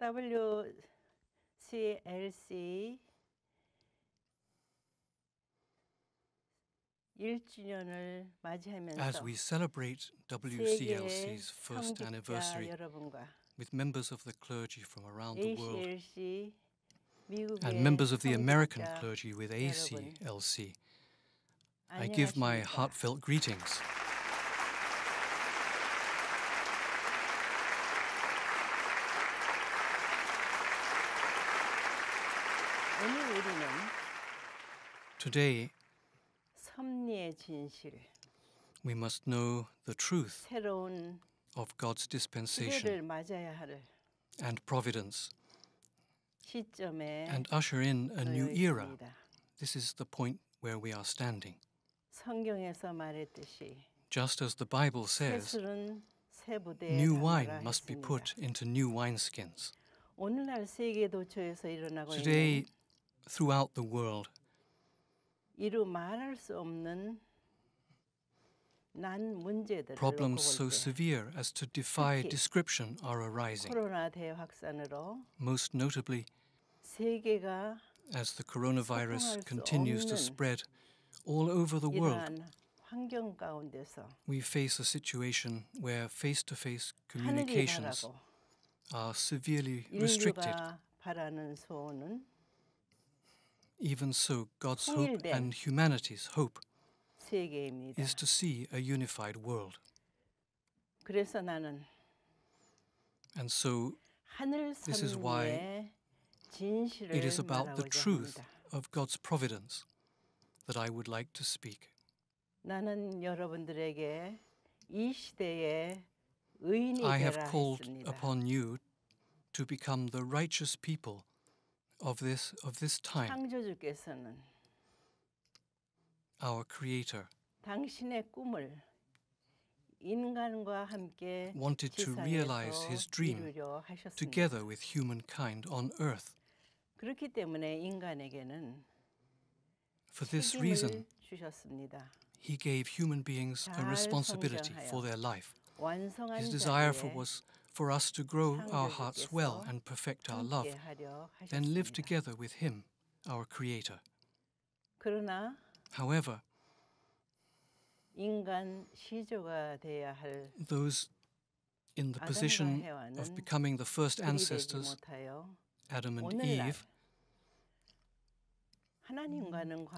WCLC 1주년을 맞이하면서 As we celebrate WCLC's first anniversary with members of the clergy from around the world and members of the American clergy with ACLC, I give my heartfelt greetings. Today, we must know the truth of God's dispensation and providence and usher in a new era. This is the point where we are standing. Just as the Bible says, new wine must be put into new wineskins. Today, throughout the world, Problems so severe as to defy description are arising. Most notably, as the coronavirus continues to spread all over the world, we face a situation where face to face communications are severely restricted. Even so, God's hope and humanity's hope is to see a unified world. And so, this is why it is about the truth of God's providence that I would like to speak. I have called upon you to become the righteous people of this of this time. 창조주께서는 our creator 당신의 꿈을 인간과 함께 wanted to realize his dream together with humankind on earth. 그렇기 때문에 인간에게는 For this reason, 주셨습니다. he gave human beings a responsibility for their life. His desire for was for us to grow our hearts well and perfect our love, then live together with Him, our Creator. However, those in the position of becoming the first ancestors, Adam and Eve,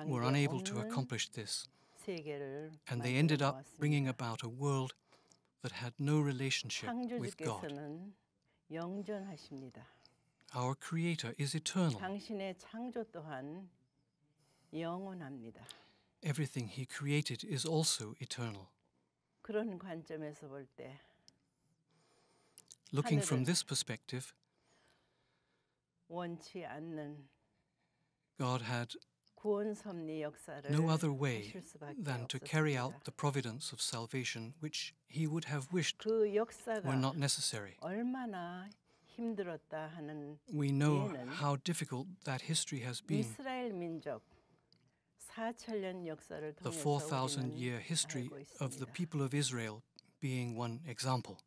were unable to accomplish this, and they ended up bringing about a world that had no relationship with God. Our Creator is eternal. Everything He created is also eternal. Looking from this perspective, God had no other way than to carry out the providence of salvation which he would have wished were not necessary. We know how difficult that history has been. The 4,000 year history of the people of Israel being one example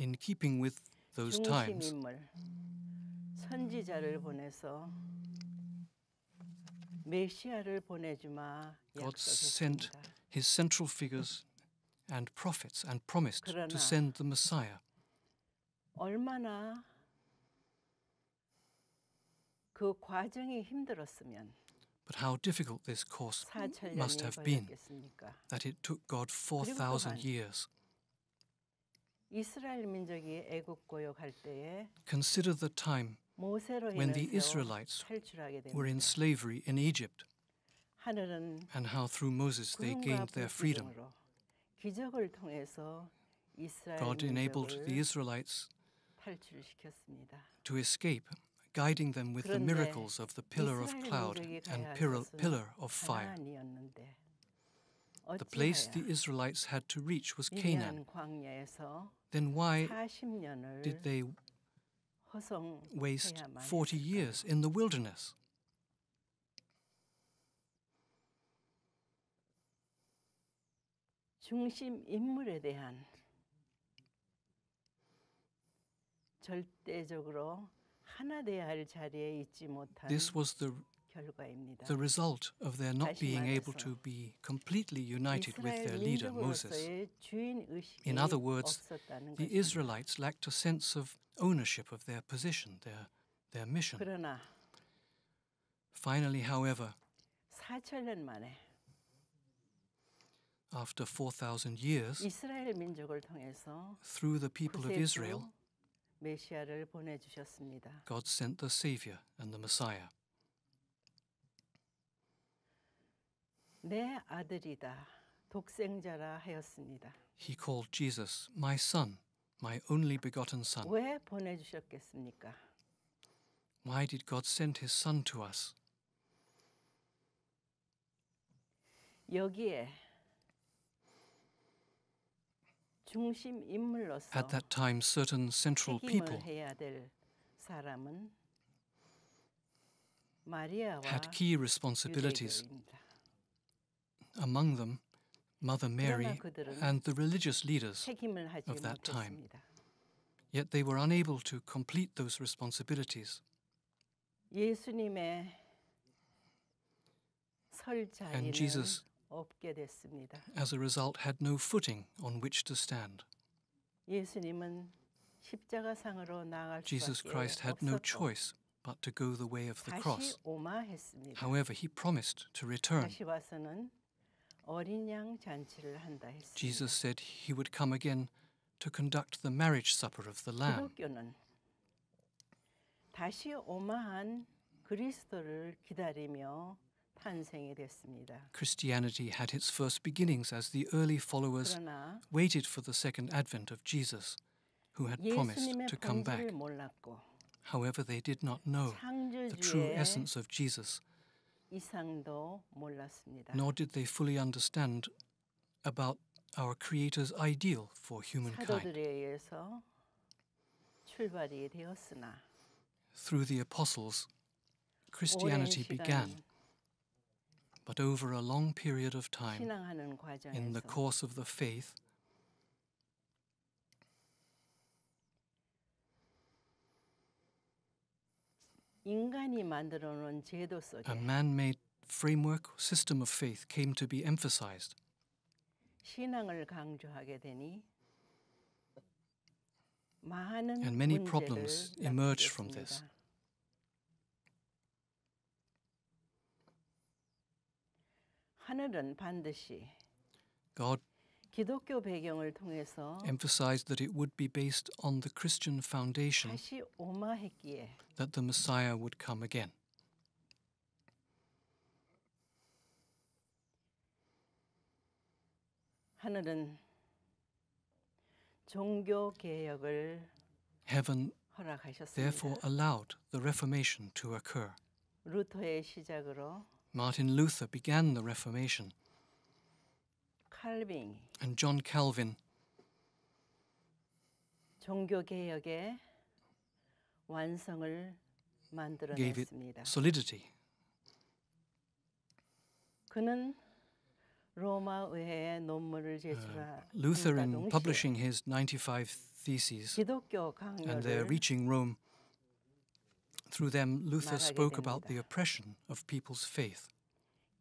in keeping with those times. God sent his central figures and prophets and promised to send the Messiah. But how difficult this course must have been, that it took God 4,000 years. 이스라엘 민족이 애굽 고역할 때에 Consider the time when the Israelites were in slavery in Egypt and how through Moses they gained their freedom. 기적을 통해서 God enabled the Israelites to escape, guiding them with the miracles of the pillar of cloud and pillar, pillar of fire. 하나님이었는데 the place the Israelites had to reach was Canaan. Then why did they waste 40 years in the wilderness? This was the the result of their not being able to be completely united with their leader, Moses. In other words, the Israelites lacked a sense of ownership of their position, their, their mission. Finally, however, after 4,000 years, through the people of Israel, God sent the Savior and the Messiah. 내 아들이다. 독생자라 하였습니다. He called Jesus my son, my only begotten son. 왜 보내 주셨겠습니까? Why did God send his son to us? 여기에 중심 인물로서 At that time certain central people 해야 될 사람은 마리아와 had key responsibilities. 유대교입니다 among them Mother Mary and the religious leaders of that time. Yet they were unable to complete those responsibilities. And Jesus, as a result, had no footing on which to stand. Jesus Christ had no choice but to go the way of the cross. However, he promised to return Jesus said he would come again to conduct the marriage supper of the Lamb. Christianity had its first beginnings as the early followers waited for the second advent of Jesus, who had promised to come back. However, they did not know the true essence of Jesus 이상도 몰랐습니다. Nor did they fully understand about our Creator's ideal for humankind. 출발이 되었으나 Through the apostles, Christianity began. But over a long period of time, 과정에서 in the course of the faith, A man-made framework system of faith came to be emphasized. And many problems emerged from this. God 기독교 배경을 통해서 emphasized that it would be based on the Christian foundation 다시 오마했기에 that the Messiah would come again. 하늘은 종교 개혁을 Heaven 허락하셨습니다. therefore allowed the Reformation to occur. 루터의 시작으로 Martin Luther began the Reformation Calvin and John Calvin. gave it solidity. Uh, Luther, in publishing his 95 Theses, and their reaching Rome, through them, Luther spoke about the oppression of people's faith.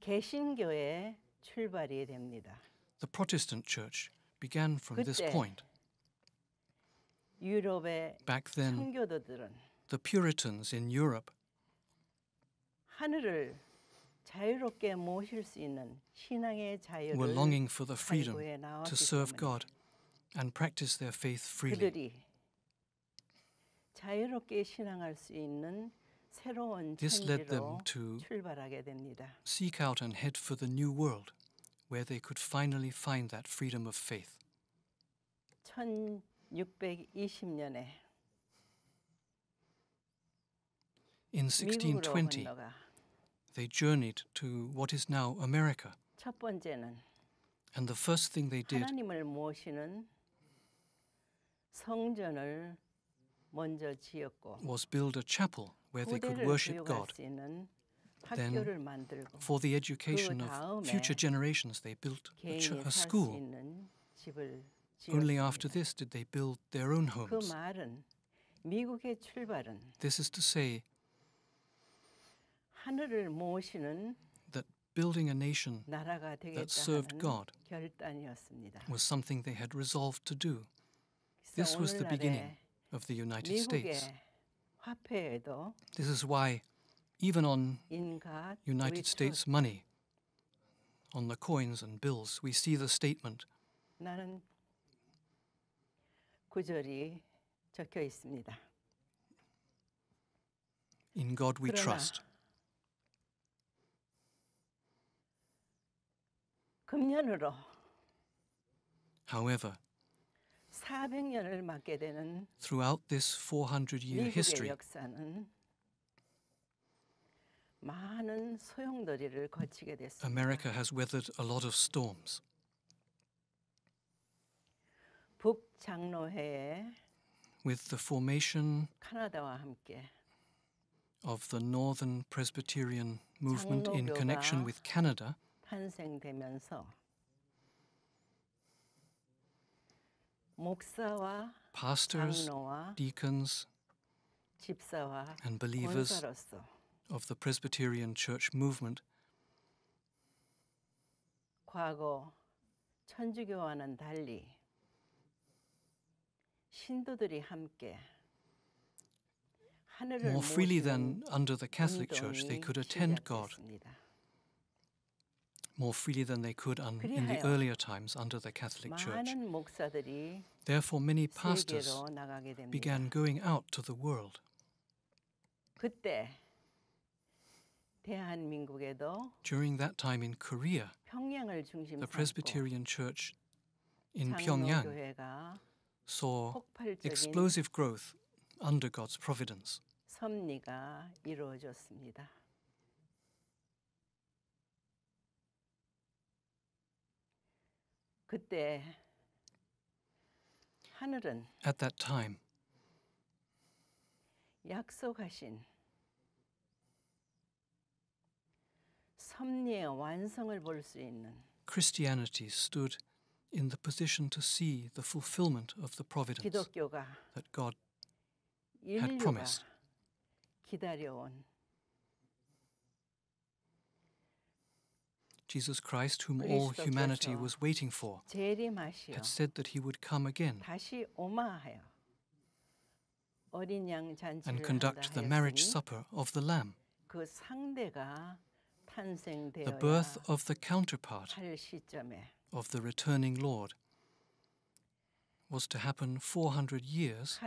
개신교의 출발이 됩니다 the Protestant Church began from this point. Back then, the Puritans in Europe were longing for the freedom to serve God and practice their faith freely. This led them to seek out and head for the new world where they could finally find that freedom of faith. 1620년에 In 1620, they journeyed to what is now America. and the first thing they did was build a chapel where they could worship God. Then, for the education of future generations, they built a, a school. Only after this did they build their own homes. This is to say that building a nation that served God was something they had resolved to do. This was the beginning of the United States. This is why even on United States money, on the coins and bills, we see the statement. In God we trust. However, throughout this 400 year history, 많은 소용돌이를 거치게 됐습니다. America has weathered a lot of storms. 북장로회에 With the formation 함께 of the Northern Presbyterian movement in connection with Canada, 탄생되면서 목사와 pastors, 장로와 deacons, 집사와 and believers 권사로서 of the Presbyterian Church movement. 과거 천주교와는 달리 신도들이 함께 more freely than under the Catholic Church, they could attend God more freely than they could un- in the earlier times under the Catholic Church. Therefore, many pastors began going out to the world. 그때 during that time in Korea, the Presbyterian Church in Pyongyang saw explosive growth under God's providence. At that time, Christianity stood in the position to see the fulfillment of the providence that God had promised. Jesus Christ, whom all humanity was waiting for, had said that he would come again and conduct the marriage supper of the Lamb the birth of the counterpart of the returning Lord was to happen 400 years.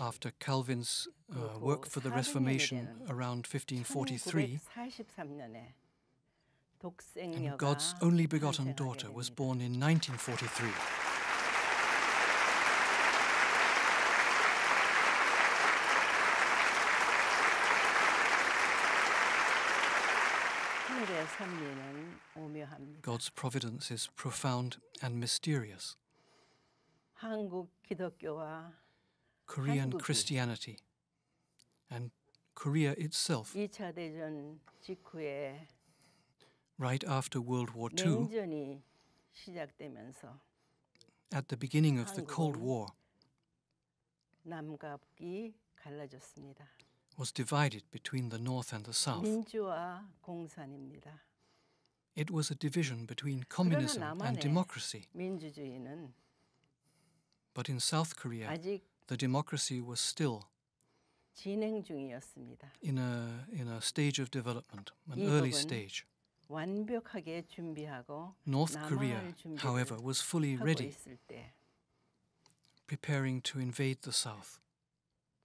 After Calvin's uh, work for the Reformation around 1543, and God's only begotten daughter was born in 1943. God's providence is profound and mysterious. Korean Christianity and Korea itself. Right after World War II, at the beginning of the Cold War, was divided between the North and the South. It was a division between communism and democracy. But in South Korea, the democracy was still in a, in a stage of development, an early stage. North Korea, however, was fully ready, preparing to invade the South.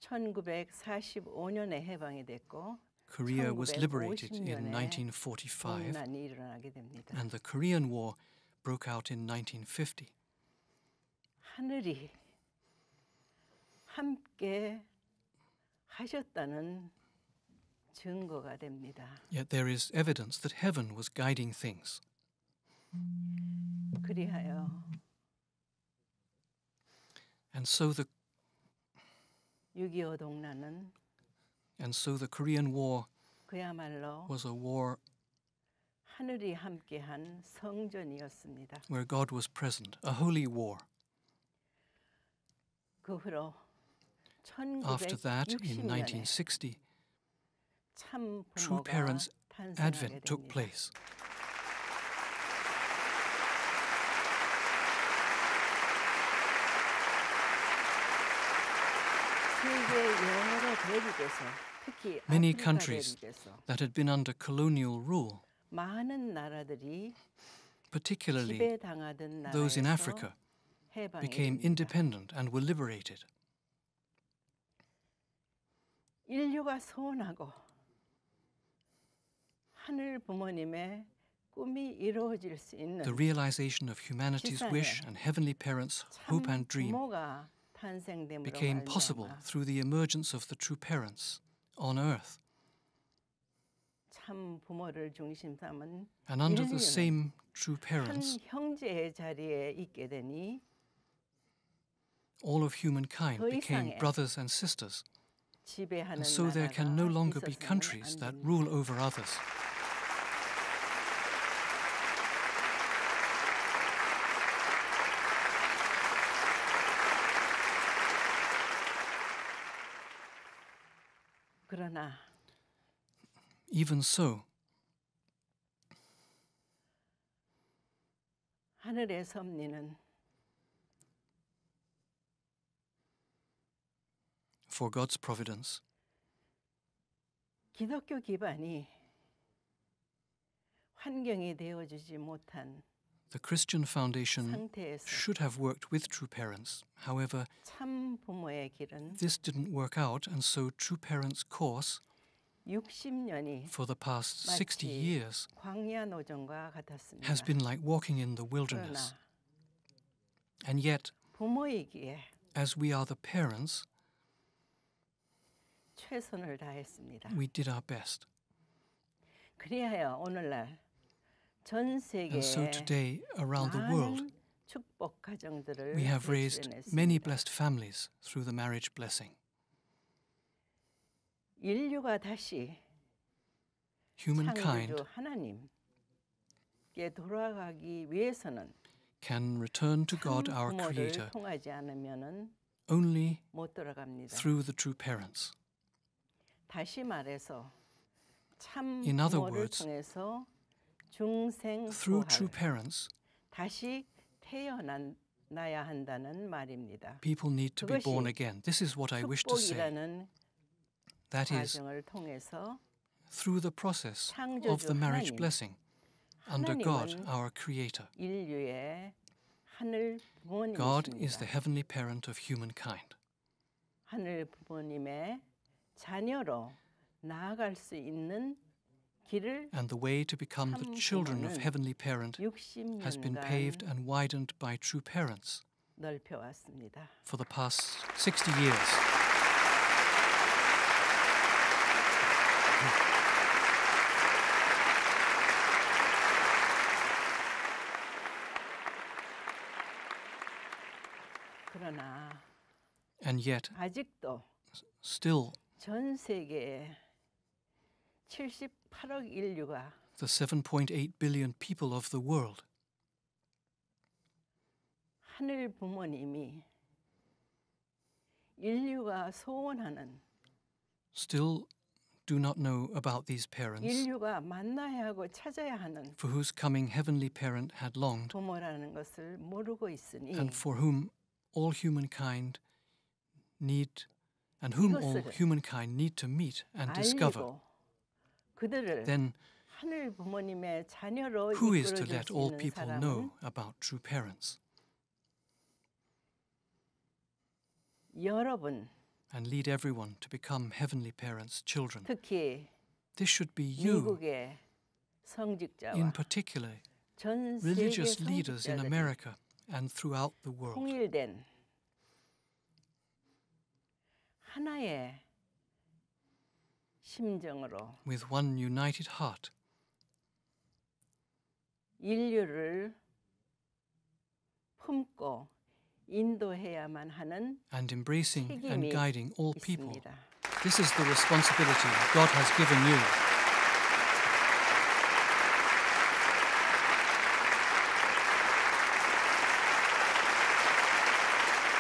1945년에 해방이 됐고 Korea was liberated in 1945 and the Korean War broke out in 1950. Yet there is evidence that heaven was guiding things. 그리하여 And so the 6.25 동란은 and so the Korean War was a war Where God was present, a holy war. After that, in 1960, True Parents Advent took place. Many countries that had been under colonial rule, particularly those in Africa, became independent and were liberated. The realization of humanity's wish and Heavenly Parents' hope and dream became possible through the emergence of the true parents, on earth. And under the same true parents, all of humankind became brothers and sisters. And so there can no longer be countries that rule over others. 그러나 even so 하늘의 섭리는 for God's providence 기독교 기반이 환경이 되어주지 못한 The Christian Foundation should have worked with true parents. However, this didn't work out, and so True Parents' course for the past 60 years has been like walking in the wilderness. And yet, as we are the parents, we did our best. 그래야 오늘날 and so today, around the world, we have raised many blessed families through the marriage blessing. Humankind can return to God our Creator only through the true parents. In other words, through true parents, people need to be born again. This is what I wish to say. That is, through the process of the marriage blessing under God, our Creator. God is the heavenly parent of humankind. 하늘 and the way to become the children of Heavenly Parent has been paved and widened by true parents for the past 60 years. And yet, still, the 7.8 billion people of the world still do not know about these parents for whose coming heavenly parent had longed and for whom all humankind need and whom all humankind need to meet and discover then who is to let all people know about true parents? and lead everyone to become heavenly parents' children. This should be you, in particular, religious leaders in America and throughout the world. 심정으로 with one united heart 인류를 품고 인도해야만 하는 and embracing and guiding all people. 있습니다. This is the responsibility God has given you.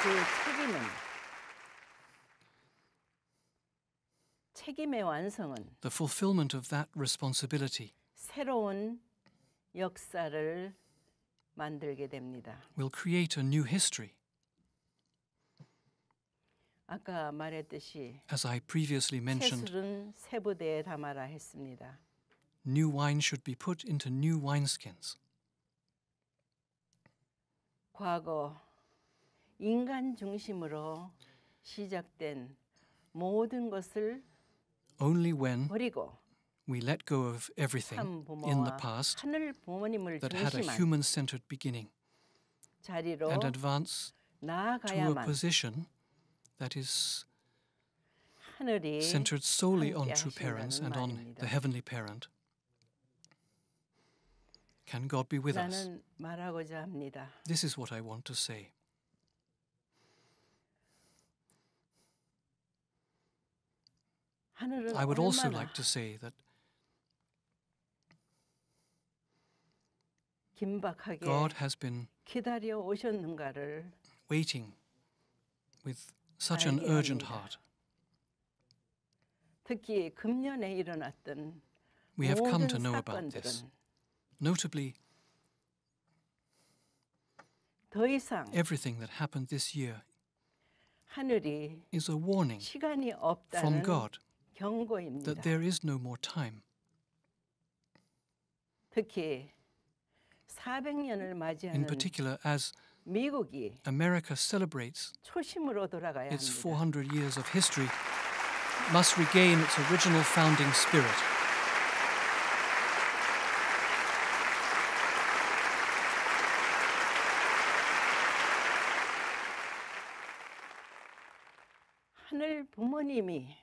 그 책임은 책임의 완성은 the fulfillment of that responsibility 새로운 역사를 만들게 됩니다. will create a new history. 아까 말했듯이 as I previously mentioned 채술은 새 부대에 담아라 했습니다. new wine should be put into new wineskins. 과거 인간 중심으로 시작된 모든 것을 only when we let go of everything in the past that had a human centered beginning and advance to a position that is centered solely on true parents and on the heavenly parent. Can God be with us? This is what I want to say. I would also like to say that God has been waiting with such an urgent heart. We have come to know about this. Notably, everything that happened this year is a warning from God 경고입니다. That there is no more time. 특히 400년을 맞이하는 In particular, as 미국이 America celebrates 초심으로 돌아가야 its 400 years of history, must regain its original founding spirit. 부모님이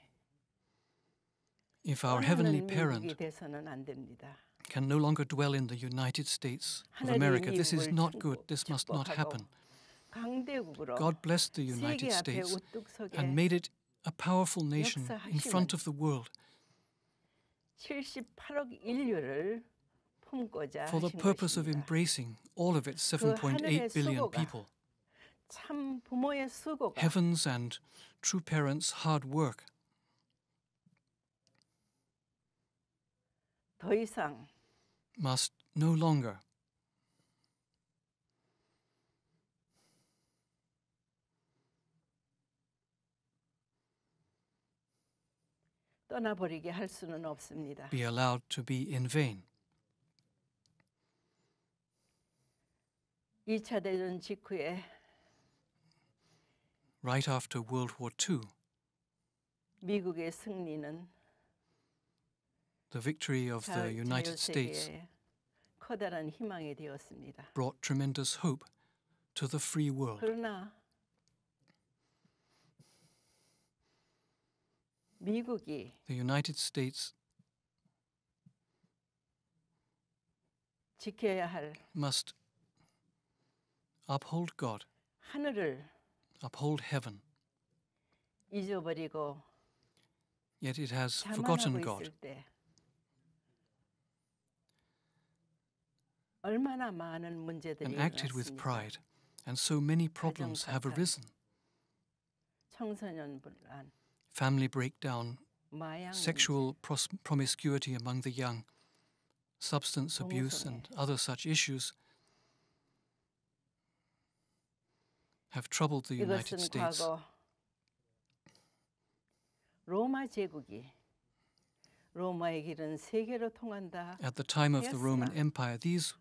if our Heavenly Parent can no longer dwell in the United States of America, this is not good, this must not happen. God blessed the United States and made it a powerful nation in front of the world for the purpose of embracing all of its 7.8 billion people. Heaven's and true parents' hard work 더 이상 must no longer 떠나버리게 할 수는 없습니다. be allowed to be in vain. 2차 대전 직후에 Right after World War II, 미국의 승리는 the victory of the United States brought tremendous hope to the free world. the United States must uphold God, uphold heaven. Yet it has forgotten God. and acted with pride, and so many problems have arisen. Family breakdown, sexual promiscuity among the young, substance abuse, and other such issues have troubled the United States. At the time of the Roman Empire, these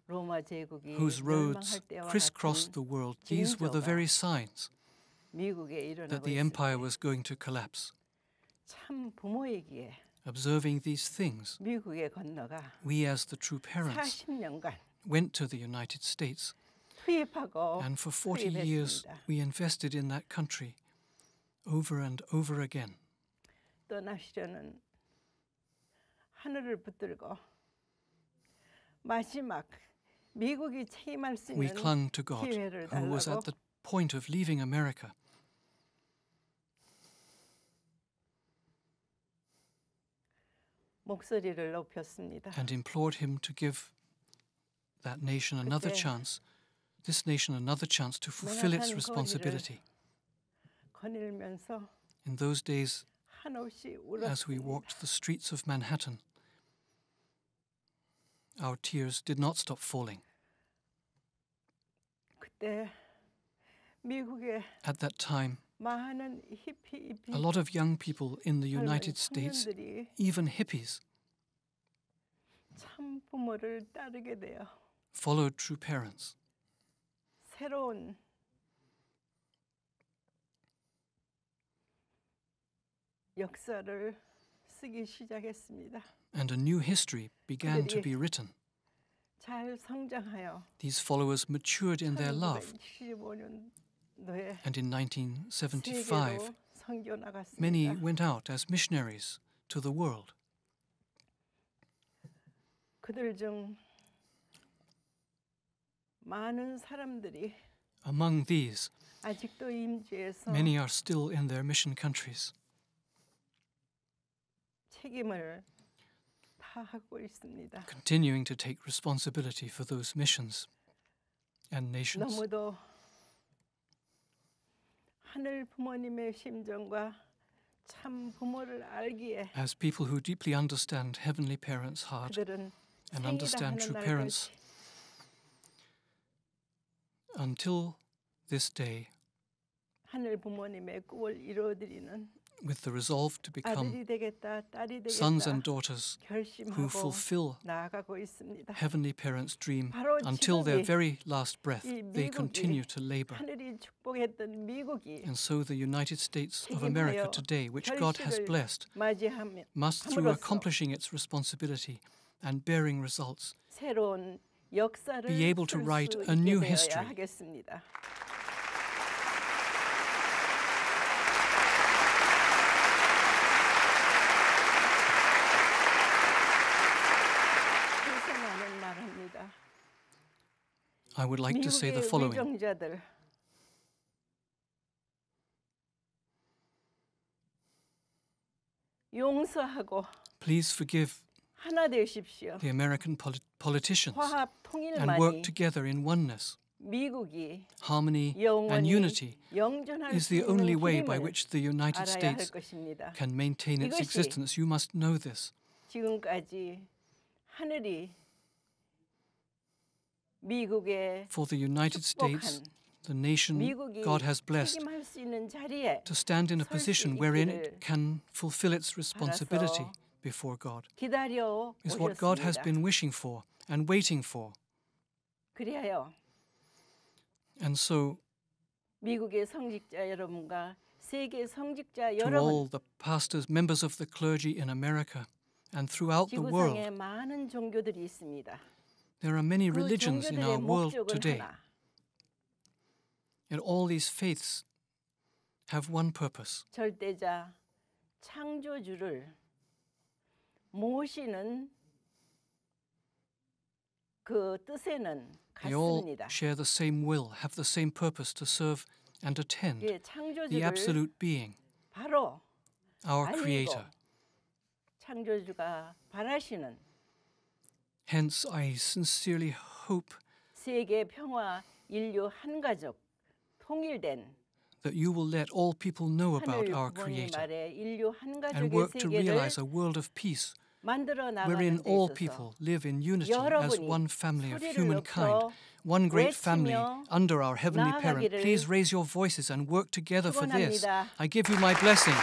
whose roads crisscrossed the world, these were the very signs that the empire was going to collapse. Observing these things, we as the true parents went to the United States and for 40 years we invested in that country over and over again. 하늘을 붙들고 마지막 미국이 책임할 수 있는 We clung to God, 기회를 who was at the point of leaving America. 목소리를 높였습니다. And implored him to give that nation another chance, this nation another chance to fulfill its responsibility. In those days, as we walked the streets of Manhattan, our tears did not stop falling. At that time, a lot of young people in the United States, even hippies, followed true parents. 쓰기 시작했습니다. And a new history began to be written. 잘 성장하여 These followers matured in their love. And in 1975, many went out as missionaries to the world. Among these, many are still in their mission countries. 책임을 다하고 있습니다. Continuing to take responsibility for those missions and nations. 너무도 하늘 부모님의 심정과 참 부모를 알기에 As people who deeply understand heavenly parents' heart and understand true parents, until this day, 하늘 부모님의 꿈을 이루어드리는 with the resolve to become sons and daughters who fulfill Heavenly Parents' dream until their very last breath, they continue to labor. And so the United States of America today, which God has blessed, must, through accomplishing its responsibility and bearing results, be able to write a new history. I would like to say the following. Please forgive the American polit politicians and work together in oneness. Harmony and unity is the only way by which the United States can maintain its existence. You must know this for the United States, the nation God has blessed, to stand in a position wherein it can fulfill its responsibility before God, is what God has been wishing for and waiting for. And so, to all the pastors, members of the clergy in America and throughout the world, there are many religions in our world today. And all these faiths have one purpose. 절대자 창조주를 모시는 그 뜻에는 They all share the same will, have the same purpose to serve and attend 예, the absolute being, 바로 our creator. 창조주가 바라시는 Hence, I sincerely hope 세계 평화, 인류 한 가족, 통일된 that you will let all people know about our Creator and work to realize a world of peace wherein all people live in unity as one family of humankind, one great family under our Heavenly Parent. Please raise your voices and work together for this. I give you my blessing.